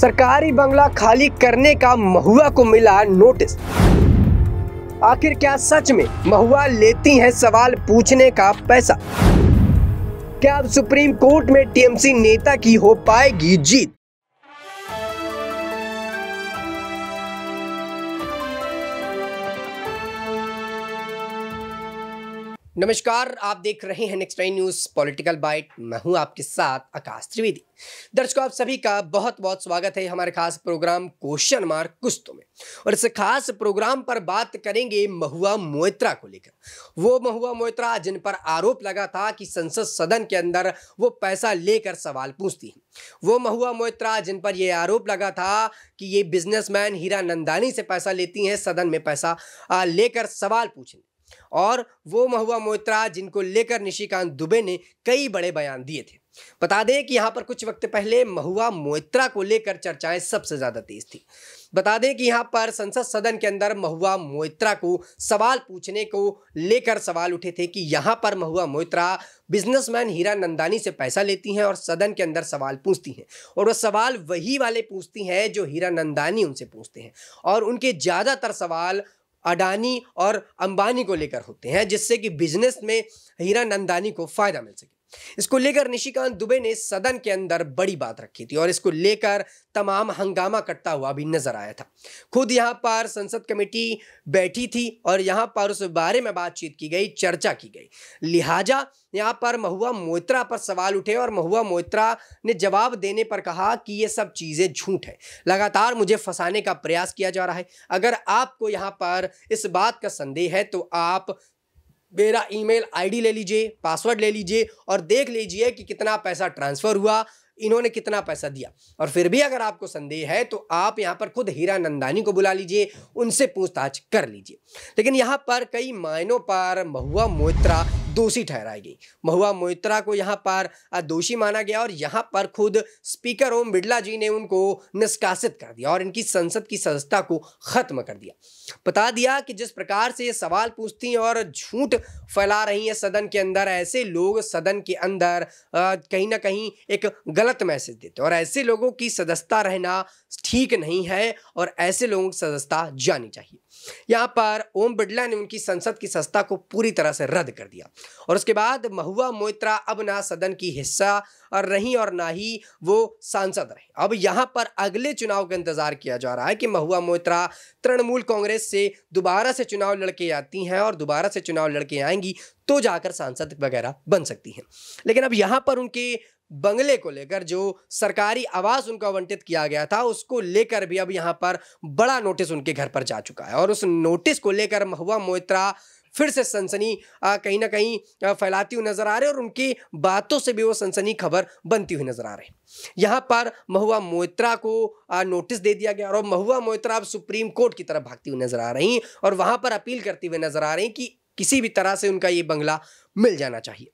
सरकारी बंगला खाली करने का महुआ को मिला नोटिस आखिर क्या सच में महुआ लेती है सवाल पूछने का पैसा क्या अब सुप्रीम कोर्ट में टीएमसी नेता की हो पाएगी जीत नमस्कार आप देख रहे हैं नेक्स्ट न्यूज पॉलिटिकल बाइट मैं हूं आपके साथ आकाश त्रिवेदी दर्शकों आप सभी का बहुत बहुत स्वागत है हमारे खास प्रोग्राम क्वेश्चन मार्क कुश्तों में और इस खास प्रोग्राम पर बात करेंगे महुआ मोइत्रा को लेकर वो महुआ मोइत्रा जिन पर आरोप लगा था कि संसद सदन के अंदर वो पैसा लेकर सवाल पूछती हैं वो महुआ मोइत्रा जिन पर यह आरोप लगा था कि ये बिजनेसमैन हीरा नंदानी से पैसा लेती हैं सदन में पैसा लेकर सवाल पूछेंगे और वो महुआ मोहित्रा जिनको लेकर निशिकांत दुबे ने कई बड़े बयान दिए थे बता दें कि यहाँ पर कुछ वक्त पहले महुआ मोहित्रा को लेकर चर्चाएं सबसे ज़्यादा तेज थी बता दें कि यहाँ पर संसद सदन के अंदर महुआ मोहित्रा को सवाल पूछने को लेकर सवाल उठे थे कि यहाँ पर महुआ मोहित्रा बिजनेसमैन हीरा नंदानी से पैसा लेती हैं और सदन के अंदर सवाल पूछती हैं और वह सवाल वही वाले पूछती हैं जो हीरा नंदानी उनसे पूछते हैं और उनके ज़्यादातर सवाल अडानी और अंबानी को लेकर होते हैं जिससे कि बिजनेस में हीरा नंदानी को फ़ायदा मिल सके इसको लेकर निशिकांत दुबे ने सदन के अंदर बड़ी बात रखी थी और इसको लेकर तमाम हंगामा करता हुआ भी नजर आया था खुद यहां पर संसद कमेटी बैठी थी और यहां पर उस बारे में बातचीत की गई चर्चा की गई लिहाजा यहां पर महुआ मोइत्रा पर सवाल उठे और महुआ मोइत्रा ने जवाब देने पर कहा कि ये सब चीज़ें झूठ है लगातार मुझे फंसाने का प्रयास किया जा रहा है अगर आपको यहाँ पर इस बात का संदेह है तो आप मेरा ईमेल आईडी ले लीजिए पासवर्ड ले लीजिए और देख लीजिए कि कितना पैसा ट्रांसफ़र हुआ इन्होंने कितना पैसा दिया और फिर भी अगर आपको संदेह है तो आप यहाँ पर खुद हीरा नंदानी को बुला लीजिए उनसे पूछताछ कर लीजिए लेकिन यहाँ पर कई मायनों पर महुआ मोत्रा दोषी ठहराई गई महुआ मोहित्रा को यहाँ पर दोषी माना गया और यहाँ पर खुद स्पीकर ओम बिड़ला जी ने उनको निष्कासित कर दिया और इनकी संसद की सदस्यता को खत्म कर दिया बता दिया कि जिस प्रकार से ये सवाल पूछती हैं और झूठ फैला रही हैं सदन के अंदर ऐसे लोग सदन के अंदर कहीं ना कहीं एक गलत मैसेज देते और ऐसे लोगों की सदस्यता रहना ठीक नहीं है और ऐसे लोगों की सदस्यता जानी चाहिए यहाँ पर ओम बिड़ला ने उनकी संसद की संस्था को पूरी तरह से रद्द कर दिया और उसके बाद महुआ मोइत्रा अब ना सदन की हिस्सा और रही और ना ही वो सांसद रहे अब यहाँ पर अगले चुनाव का इंतजार किया जा रहा है कि महुआ मोइत्रा तृणमूल कांग्रेस से दोबारा से चुनाव लड़के आती हैं और दोबारा से चुनाव लड़के आएंगी तो जाकर सांसद वगैरह बन सकती हैं लेकिन अब यहाँ पर उनके बंगले को लेकर जो सरकारी आवास उनको आवंटित किया गया था उसको लेकर भी अब यहाँ पर बड़ा नोटिस उनके घर पर जा चुका है और उस नोटिस को लेकर महुआ मोहित्रा फिर से सनसनी कहीं ना कहीं फैलाती हुई नजर आ रही और उनकी बातों से भी वो सनसनी खबर बनती हुई नजर आ रही यहाँ पर महुआ मोहित्रा को नोटिस दे दिया गया और महुआ मोहित्रा अब सुप्रीम कोर्ट की तरफ भागती हुई नजर आ रही और वहाँ पर अपील करती हुई नजर आ रही कि किसी भी तरह से उनका ये बंगला मिल जाना चाहिए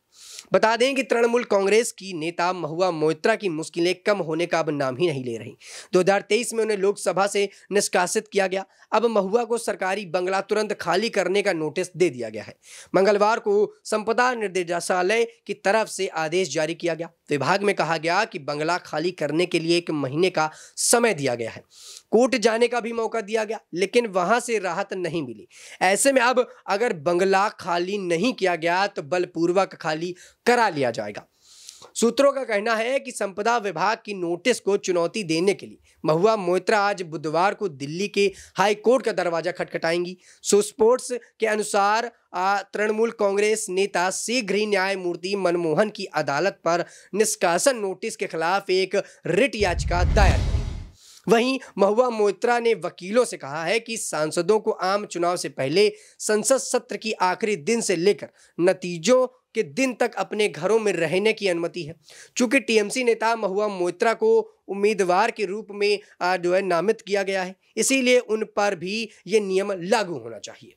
बता दें कि तृणमूल कांग्रेस की नेता महुआ मोहित्रा की मुश्किलें कम होने का अब नाम ही नहीं ले रही 2023 में उन्हें लोकसभा से निष्कासित किया गया अब महुआ को सरकारी बंगला तुरंत खाली करने का नोटिस दे दिया गया है मंगलवार को संपदा निर्देशालय की तरफ से आदेश जारी किया गया विभाग में कहा गया कि बंगला खाली करने के लिए एक महीने का समय दिया गया है कोर्ट जाने का भी मौका दिया गया लेकिन वहां से राहत नहीं मिली ऐसे में अब अगर बंगला खाली नहीं किया गया तो बलपूर्वक खाली करा लिया जाएगा सूत्रों का कहना है कि संपदा विभाग की नोटिस को चुनौती देने के लिए महुआ मोहित्रा आज बुधवार को दिल्ली के हाई कोर्ट का दरवाजा खटखटाएंगी सुस्पोर्ट्स के अनुसार तृणमूल कांग्रेस नेता शीघ्र ही न्यायमूर्ति मनमोहन की अदालत पर निष्कासन नोटिस के खिलाफ एक रिट याचिका दायर वहीं महुआ मोहित्रा ने वकीलों से कहा है कि सांसदों को आम चुनाव से पहले संसद सत्र की आखिरी दिन से लेकर नतीजों के दिन तक अपने घरों में रहने की अनुमति है चूंकि टीएमसी नेता महुआ मोत्रा को उम्मीदवार के रूप में जो है नामित किया गया है इसीलिए उन पर भी ये नियम लागू होना चाहिए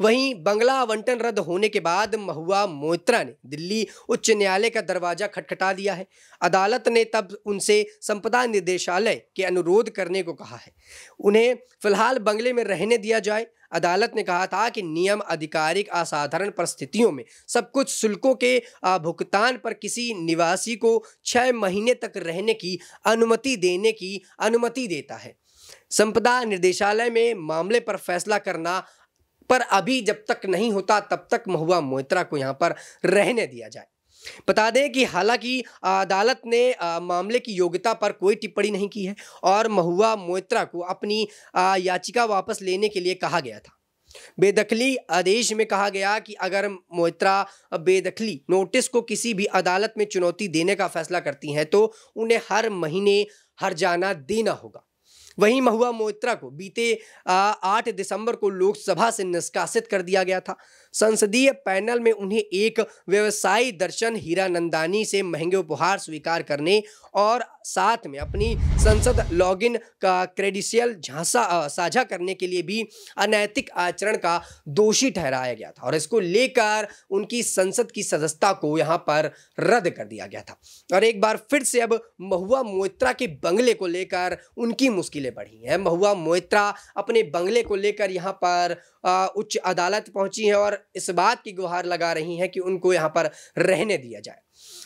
वहीं बंगला आवंटन रद्द होने के बाद महुआ मोहित्रा ने दिल्ली उच्च न्यायालय का दरवाजा खटखटा दिया है अदालत ने तब उनसे संपदा निदेशालय के अनुरोध करने को कहा है उन्हें फिलहाल बंगले में रहने दिया जाए अदालत ने कहा था कि नियम आधिकारिक असाधारण परिस्थितियों में सब कुछ शुल्कों के भुगतान पर किसी निवासी को छः महीने तक रहने की अनुमति देने की अनुमति देता है संपदा निदेशालय में मामले पर फैसला करना पर अभी जब तक नहीं होता तब तक महुआ मोहित्रा को यहाँ पर रहने दिया जाए बता दें कि हालांकि अदालत ने मामले की योग्यता पर कोई टिप्पणी नहीं की है और महुआ मोहित्रा को अपनी याचिका वापस लेने के लिए कहा गया था बेदखली आदेश में कहा गया कि अगर मोहित्रा बेदखली नोटिस को किसी भी अदालत में चुनौती देने का फैसला करती हैं तो उन्हें हर महीने हर जाना देना होगा वहीं महुआ मोहित्रा को बीते आठ दिसंबर को लोकसभा से निष्कासित कर दिया गया था संसदीय पैनल में उन्हें एक व्यवसायी दर्शन हीरा नंदानी से महंगे उपहार स्वीकार करने और साथ में अपनी संसद लॉगिन का क्रेडिशियल झांसा साझा करने के लिए भी अनैतिक आचरण का दोषी ठहराया गया था और इसको लेकर उनकी संसद की सदस्यता को यहाँ पर रद्द कर दिया गया था और एक बार फिर से अब महुआ मोहित्रा के बंगले को लेकर उनकी मुश्किलें बढ़ी हैं महुआ मोहित्रा अपने बंगले को लेकर यहाँ पर उच्च अदालत पहुँची है और इस बात की गुहार लगा रही हैं कि उनको यहाँ पर रहने दिया जाए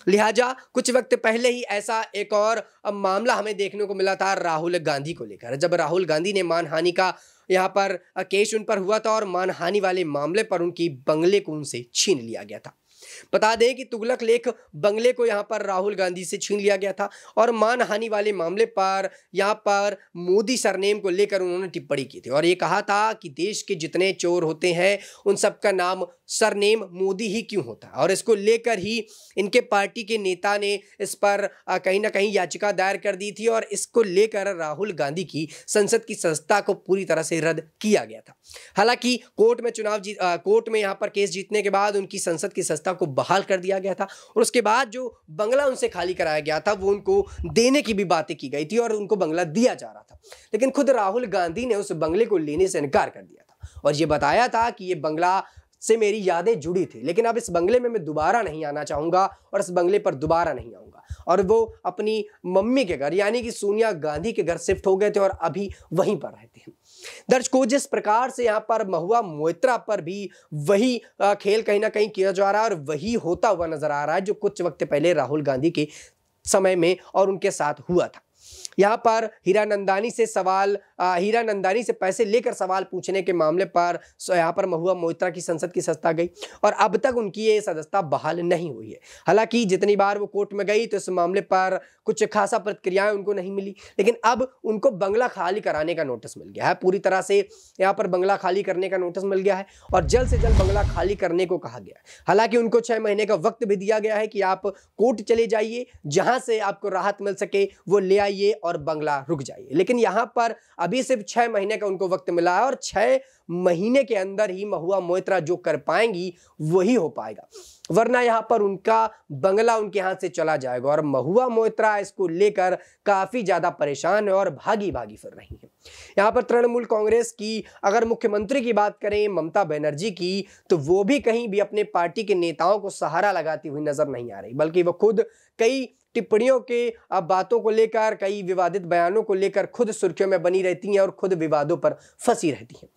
लिहाजा कुछ वक्त पहले ही ऐसा एक और मामला हमें देखने को मिला था राहुल गांधी को लेकर जब राहुल गांधी ने मानहानि का यहाँ पर केस उन पर हुआ था और मानहानि वाले मामले पर उनकी बंगले को उनसे छीन लिया गया था बता दें कि तुगलक लेख बंगले को यहाँ पर राहुल गांधी से छीन लिया गया था और मानहानि वाले मामले पर यहाँ पर मोदी सरनेम को लेकर उन्होंने टिप्पणी की थी और ये कहा था कि देश के जितने चोर होते हैं उन सबका नाम सरनेम मोदी ही क्यों होता है और इसको लेकर ही इनके पार्टी के नेता ने इस पर कहीं ना कहीं याचिका दायर कर दी थी और इसको लेकर राहुल गांधी की संसद की संस्था को पूरी तरह से रद्द किया गया था हालांकि कोर्ट में चुनाव जीत कोर्ट में यहां पर केस जीतने के बाद उनकी संसद की संस्था को बहाल कर दिया गया था और उसके बाद जो बंगला उनसे खाली कराया गया था वो उनको देने की भी बातें की गई थी और उनको बंगला दिया जा रहा था लेकिन खुद राहुल गांधी ने उस बंगले को लेने से इनकार कर दिया था और ये बताया था कि ये बंगला से मेरी यादें जुड़ी थी लेकिन अब इस बंगले में मैं दोबारा नहीं आना चाहूँगा और इस बंगले पर दोबारा नहीं आऊँगा और वो अपनी मम्मी के घर यानी कि सोनिया गांधी के घर शिफ्ट हो गए थे और अभी वहीं पर रहते हैं दर्शकों जिस प्रकार से यहाँ पर महुआ मोहित्रा पर भी वही खेल कहीं ना कहीं किया जा रहा है और वही होता हुआ नजर आ रहा है जो कुछ वक्त पहले राहुल गांधी के समय में और उनके साथ हुआ था यहाँ पर हीरा नंदानी से सवाल हीरा नंदानी से पैसे लेकर सवाल पूछने के मामले पर यहाँ पर महुआ मोहित्रा की संसद की सस्ता गई और अब तक उनकी ये सदस्यता बहाल नहीं हुई है हालांकि जितनी बार वो कोर्ट में गई तो इस मामले पर कुछ खासा प्रतिक्रियाएं उनको नहीं मिली लेकिन अब उनको बंगला खाली कराने का नोटिस मिल गया है पूरी तरह से यहाँ पर बंगला खाली करने का नोटिस मिल गया है और जल्द से जल्द बंगला खाली करने को कहा गया है हालांकि उनको छः महीने का वक्त भी दिया गया है कि आप कोर्ट चले जाइए जहाँ से आपको राहत मिल सके वो ले आइए और और बंगला रुक जाइए लेकिन यहाँ पर अभी सिर्फ छः महीने का उनको वक्त मिला है और छः महीने के अंदर ही महुआ मोइत्रा जो कर पाएंगी वही हो पाएगा वरना यहाँ पर उनका बंगला उनके हाथ से चला जाएगा और महुआ मोइत्रा इसको लेकर काफ़ी ज़्यादा परेशान है और भागी भागी फिर रही है यहाँ पर तृणमूल कांग्रेस की अगर मुख्यमंत्री की बात करें ममता बनर्जी की तो वो भी कहीं भी अपने पार्टी के नेताओं को सहारा लगाती हुई नजर नहीं आ रही बल्कि वो खुद कई टिप्पणियों के अब बातों को लेकर कई विवादित बयानों को लेकर खुद सुर्खियों में बनी रहती हैं और खुद विवादों पर फंसी रहती हैं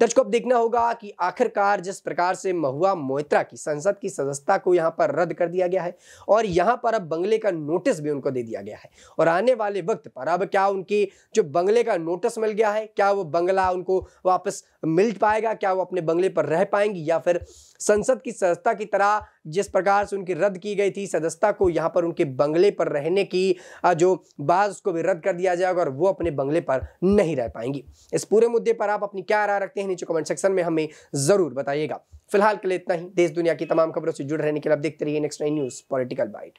दर्शकों अब देखना होगा कि आखिरकार जिस प्रकार से महुआ मोहित्रा की संसद की सदस्यता को यहाँ पर रद्द कर दिया गया है और यहाँ पर अब बंगले का नोटिस भी उनको दे दिया गया है और आने वाले वक्त पर अब क्या उनकी जो बंगले का नोटिस मिल गया है क्या वो बंगला उनको वापस मिल पाएगा क्या वो अपने बंगले पर रह पाएंगी या फिर संसद की सदस्यता की तरह जिस प्रकार से उनकी रद्द की गई थी सदस्यता को यहाँ पर उनके बंगले पर रहने की जो बाज उसको भी रद्द कर दिया जाएगा और वो अपने बंगले पर नहीं रह पाएंगी इस पूरे मुद्दे पर आप अपनी क्या राय रखते हैं नीचे कमेंट सेक्शन में हमें ज़रूर बताइएगा फिलहाल के लिए इतना ही देश दुनिया की तमाम खबरों से जुड़ रहने के लिए आप देखते रहिए next nine news political bite